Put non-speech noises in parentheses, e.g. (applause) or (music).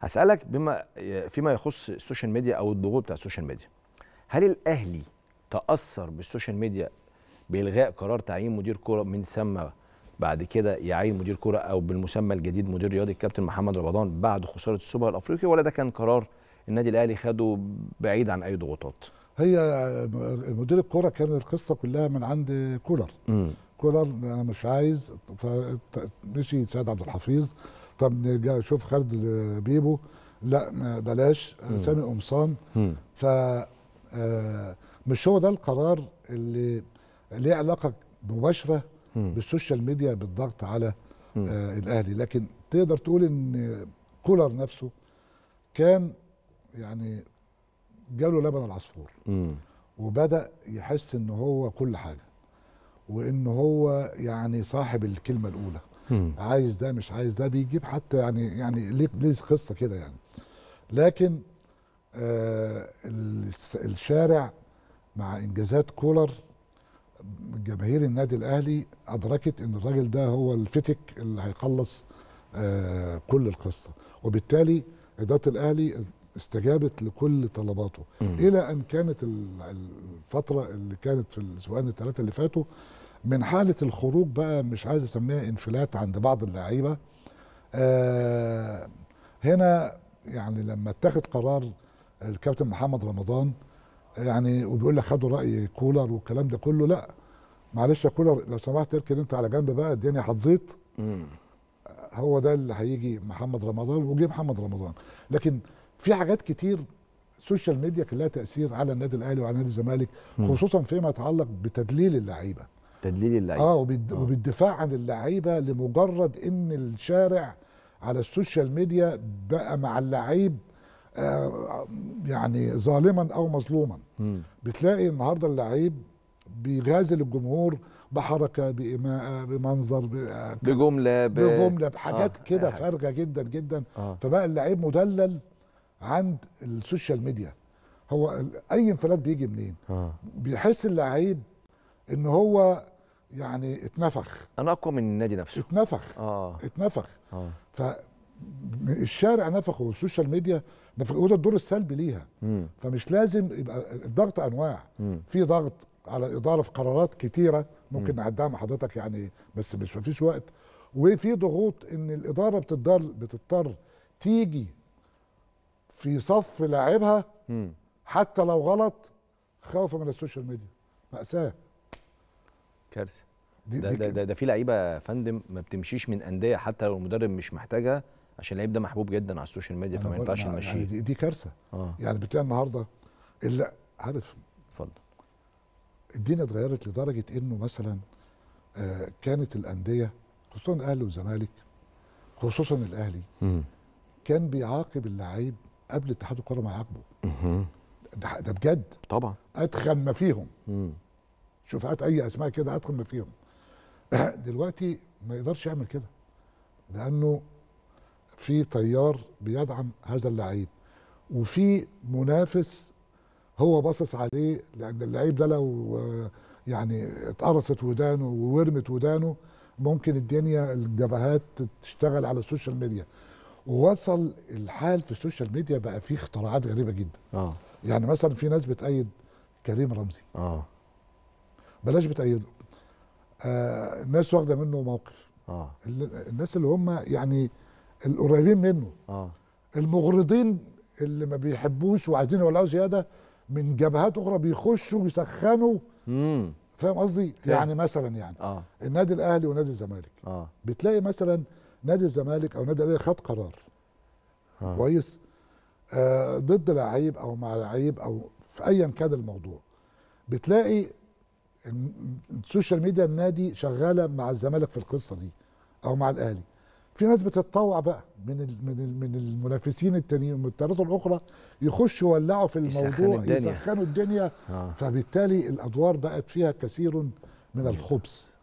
هسالك بما فيما يخص السوشيال ميديا او الضغوط بتاع السوشيال ميديا هل الاهلي تاثر بالسوشيال ميديا بالغاء قرار تعيين مدير كره من ثم بعد كده يعين مدير كره او بالمسمى الجديد مدير رياضي الكابتن محمد رمضان بعد خساره السوبر الافريقي ولا ده كان قرار النادي الاهلي خده بعيد عن اي ضغوطات هي مدير الكوره كان القصه كلها من عند كولر كولر انا مش عايز فمشي سيد عبد الحفيظ طب نشوف خالد آه، بيبو لا بلاش آه، سامي قمصان ف آه، مش هو ده القرار اللي ليه علاقه مباشره بالسوشيال ميديا بالضغط على آه الاهلي لكن تقدر تقول ان كولر نفسه كان يعني جاله لبن العصفور مم. وبدا يحس ان هو كل حاجه وان هو يعني صاحب الكلمه الاولى مم. عايز ده مش عايز ده بيجيب حتى يعني يعني ليه ليه قصه كده يعني لكن آه الشارع مع انجازات كولر جماهير النادي الاهلي ادركت ان الراجل ده هو الفتك اللي هيخلص آه كل القصه وبالتالي اداره الاهلي استجابت لكل طلباته مم. الى ان كانت الفتره اللي كانت في الاسبوعين الثلاثه اللي فاتوا من حاله الخروج بقى مش عايز اسميها انفلات عند بعض اللعيبه آه هنا يعني لما اتخذ قرار الكابتن محمد رمضان يعني وبيقول لك خدوا راي كولر والكلام ده كله لا معلش يا كولر لو سمحت اركن انت على جنب بقى الدنيا هتزيط هو ده اللي هيجي محمد رمضان وجه محمد رمضان لكن في حاجات كتير السوشيال ميديا كان لها تاثير على النادي الاهلي وعلى نادي الزمالك خصوصا فيما يتعلق بتدليل اللعيبه تدليل اللعيبه آه،, اه وبالدفاع عن اللعيبه لمجرد ان الشارع على السوشيال ميديا بقى مع اللعيب آه، يعني ظالما او مظلوما م. بتلاقي النهارده اللعيب بيغازل الجمهور بحركه بإماءة بمنظر آه، بجمله ب... بجمله بحاجات آه كده فارغه جدا جدا آه. فبقى اللعيب مدلل عند السوشيال ميديا هو اي انفلات بيجي منين آه. بيحس اللعيب ان هو يعني اتنفخ انا اقوى من النادي نفسه اتنفخ اه اتنفخ اه فالشارع نفخه والسوشيال ميديا نفخ وده الدور السلبي ليها مم. فمش لازم يبقى الضغط انواع مم. في ضغط على الاداره في قرارات كتيره ممكن نعدها مع حضرتك يعني بس مش مفيش وقت وفي ضغوط ان الاداره بتضطر بتضطر تيجي في صف لاعبها حتى لو غلط خوفا من السوشيال ميديا مأساة كارثه ده, ده, ده, ده في لعيبه يا فندم ما بتمشيش من انديه حتى لو المدرب مش محتاجها عشان اللعيب ده محبوب جدا على السوشيال ميديا فما ينفعش نمشيه يعني دي, كارثه آه. يعني بتلاقي النهارده الا عارف اتفضل الدنيا اتغيرت لدرجه انه مثلا آه كانت الانديه خصوصا الاهلي والزمالك خصوصا الاهلي كان بيعاقب اللعيب قبل اتحاد الكره ما يعاقبه ده, ده بجد طبعا اتخن ما فيهم شوف هات اي اسماء كده هات ما فيهم (clears throat) دلوقتي ما يقدرش يعمل كده لانه في تيار بيدعم هذا اللعيب وفي منافس هو باصص عليه لان اللعيب ده لو يعني اتقرصت ودانه وورمت ودانه ممكن الدنيا الجبهات تشتغل على السوشيال ميديا ووصل الحال في السوشيال ميديا بقى فيه اختراعات غريبه جدا آه. يعني مثلا في ناس بتأيد كريم رمزي آه. بلاش بتأيده آه الناس واخده منه موقف آه. الناس اللي هم يعني القريبين منه آه. المغرضين اللي ما بيحبوش وعايزين يولعوا زياده من جبهات اخرى بيخشوا ويسخنوا فاهم قصدي؟ يعني مثلا يعني آه. النادي الاهلي ونادي الزمالك آه. بتلاقي مثلا نادي الزمالك او نادي الاهلي خد قرار آه. كويس آه ضد لعيب او مع لعيب او في ايا كان الموضوع بتلاقي السوشيال ميديا النادي شغاله مع الزمالك في القصه دي او مع الاهلي في ناس بتتطوع بقى من الـ من الـ من المنافسين التانيين من التلاته الاخرى يخشوا يولعوا في الموضوع يسخنوا الدنيا, يسخنوا الدنيا آه. فبالتالي الادوار بقت فيها كثير من الخبث